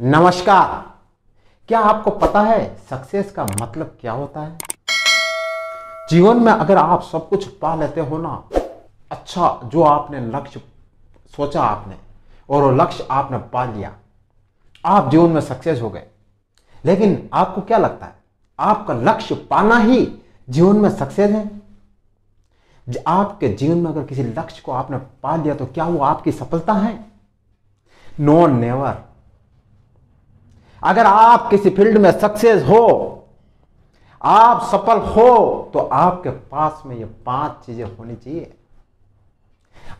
नमस्कार क्या आपको पता है सक्सेस का मतलब क्या होता है जीवन में अगर आप सब कुछ पा लेते हो ना अच्छा जो आपने लक्ष्य सोचा आपने और वो लक्ष्य आपने पा लिया आप जीवन में सक्सेस हो गए लेकिन आपको क्या लगता है आपका लक्ष्य पाना ही जीवन में सक्सेस है आपके जीवन में अगर किसी लक्ष्य को आपने पा लिया तो क्या वो आपकी सफलता है नो नेवर अगर आप किसी फील्ड में सक्सेस हो आप सफल हो तो आपके पास में ये पांच चीजें होनी चाहिए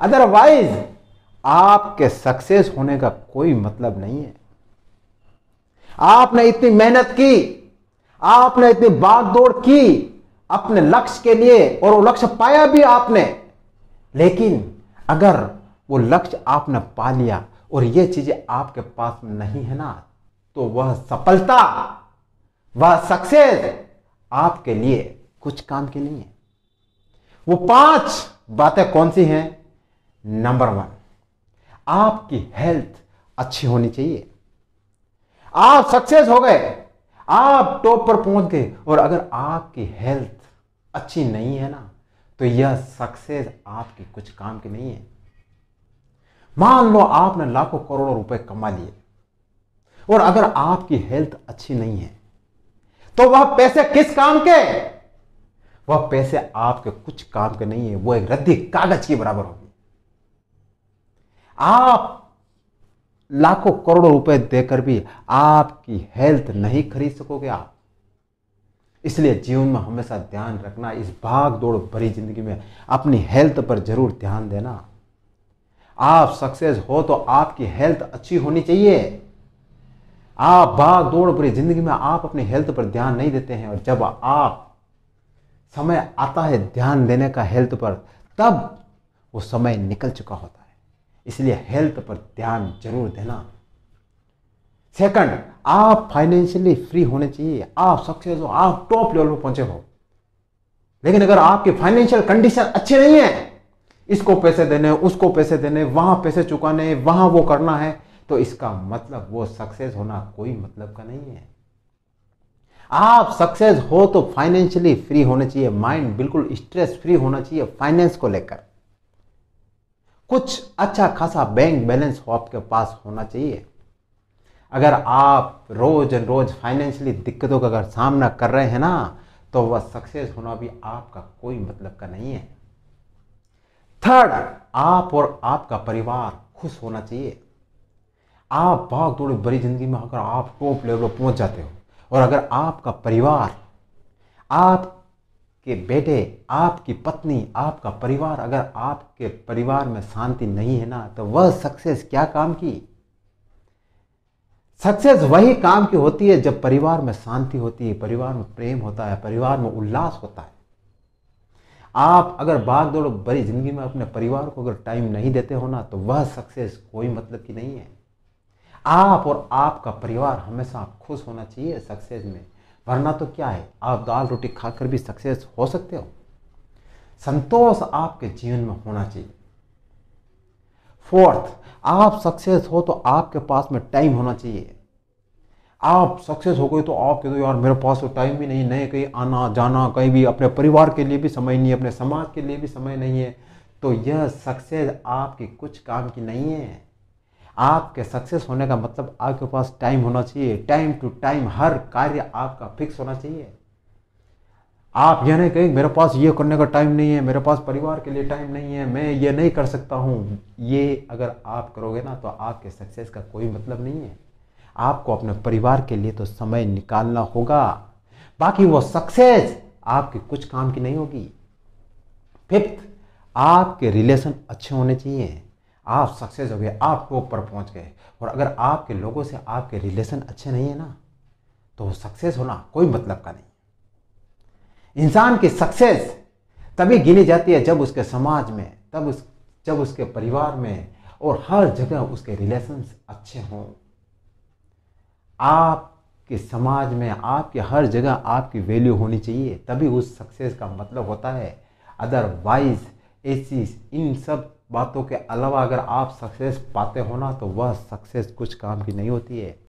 अदरवाइज आपके सक्सेस होने का कोई मतलब नहीं है आपने इतनी मेहनत की आपने इतनी बात दौड़ की अपने लक्ष्य के लिए और वो लक्ष्य पाया भी आपने लेकिन अगर वो लक्ष्य आपने पा लिया और ये चीजें आपके पास में नहीं है ना तो वह सफलता वह सक्सेस आपके लिए कुछ काम के नहीं है वो पांच बातें कौन सी हैं नंबर वन आपकी हेल्थ अच्छी होनी चाहिए आप सक्सेस हो गए आप टॉप पर पहुंच गए और अगर आपकी हेल्थ अच्छी नहीं है ना तो यह सक्सेस आपके कुछ काम की नहीं है मान लो आपने लाखों करोड़ों रुपए कमा लिए और अगर आपकी हेल्थ अच्छी नहीं है तो वह पैसे किस काम के वह पैसे आपके कुछ काम के नहीं है वह एक रद्दी कागज के बराबर होगी आप लाखों करोड़ों रुपए देकर भी आपकी हेल्थ नहीं खरीद सकोगे आप इसलिए जीवन में हमेशा ध्यान रखना इस भाग दौड़ भरी जिंदगी में अपनी हेल्थ पर जरूर ध्यान देना आप सक्सेस हो तो आपकी हेल्थ अच्छी होनी चाहिए आप भाग दौड़ पूरी जिंदगी में आप अपने हेल्थ पर ध्यान नहीं देते हैं और जब आप समय आता है ध्यान देने का हेल्थ पर तब वो समय निकल चुका होता है इसलिए हेल्थ पर ध्यान जरूर देना सेकंड आप फाइनेंशियली फ्री होने चाहिए आप सक्सेस हो आप टॉप लेवल पर पहुंचे हो लेकिन अगर आपकी फाइनेंशियल कंडीशन अच्छी नहीं है इसको पैसे देने उसको पैसे देने वहां पैसे चुकाने वहां वो करना है तो इसका मतलब वो सक्सेस होना कोई मतलब का नहीं है आप सक्सेस हो तो फाइनेंशियली फ्री होना चाहिए माइंड बिल्कुल स्ट्रेस फ्री होना चाहिए फाइनेंस को लेकर कुछ अच्छा खासा बैंक बैलेंस हो आपके पास होना चाहिए अगर आप रोज एंड रोज फाइनेंशियली दिक्कतों का अगर सामना कर रहे हैं ना तो वह सक्सेस होना भी आपका कोई मतलब का नहीं है थर्ड आप और आपका परिवार खुश होना चाहिए आप भाग दौड़ बड़ी ज़िंदगी में आकर आप टॉप लेवल पर पहुंच जाते हो और अगर आपका परिवार आपके बेटे आपकी पत्नी आपका परिवार अगर आपके परिवार में शांति नहीं है ना तो वह सक्सेस क्या काम की सक्सेस वही काम की होती है जब परिवार में शांति होती है परिवार में प्रेम होता है परिवार में उल्लास होता है आप अगर भाग दौड़ बड़ी जिंदगी में अपने परिवार को अगर टाइम नहीं देते हो ना तो वह सक्सेस कोई मतलब की नहीं है आप और आपका परिवार हमेशा खुश होना चाहिए सक्सेस में वरना तो क्या है आप दाल रोटी खाकर भी सक्सेस हो सकते हो संतोष आपके जीवन में होना चाहिए फोर्थ आप सक्सेस हो तो आपके पास में टाइम होना चाहिए आप सक्सेस हो गए तो आप कह दो तो यार मेरे पास तो टाइम भी नहीं नए कहीं आना जाना कहीं भी अपने परिवार के लिए भी समय नहीं है अपने समाज के लिए भी समय नहीं है तो यह सक्सेस आपके कुछ काम की नहीं है आपके सक्सेस होने का मतलब आपके पास टाइम होना चाहिए टाइम टू टाइम हर कार्य आपका फिक्स होना चाहिए आप यह नहीं कहें मेरे पास ये करने का टाइम नहीं है मेरे पास परिवार के लिए टाइम नहीं है मैं ये नहीं कर सकता हूँ ये अगर आप करोगे ना तो आपके सक्सेस का कोई मतलब नहीं है आपको अपने परिवार के लिए तो समय निकालना होगा बाकी वो सक्सेस आपके कुछ काम की नहीं होगी फिफ्थ आपके रिलेशन अच्छे होने चाहिए आप सक्सेस हो गए आप टॉप पर पहुंच गए और अगर आपके लोगों से आपके रिलेशन अच्छे नहीं है ना तो सक्सेस होना कोई मतलब का नहीं इंसान की सक्सेस तभी गिनी जाती है जब उसके समाज में तब उस जब उसके परिवार में और हर जगह उसके रिलेशन अच्छे हों आपके समाज में आपके हर जगह आपकी वैल्यू होनी चाहिए तभी उस सक्सेस का मतलब होता है अदरवाइज़ चीज़ इन सब बातों के अलावा अगर आप सक्सेस पाते हो ना तो वह सक्सेस कुछ काम की नहीं होती है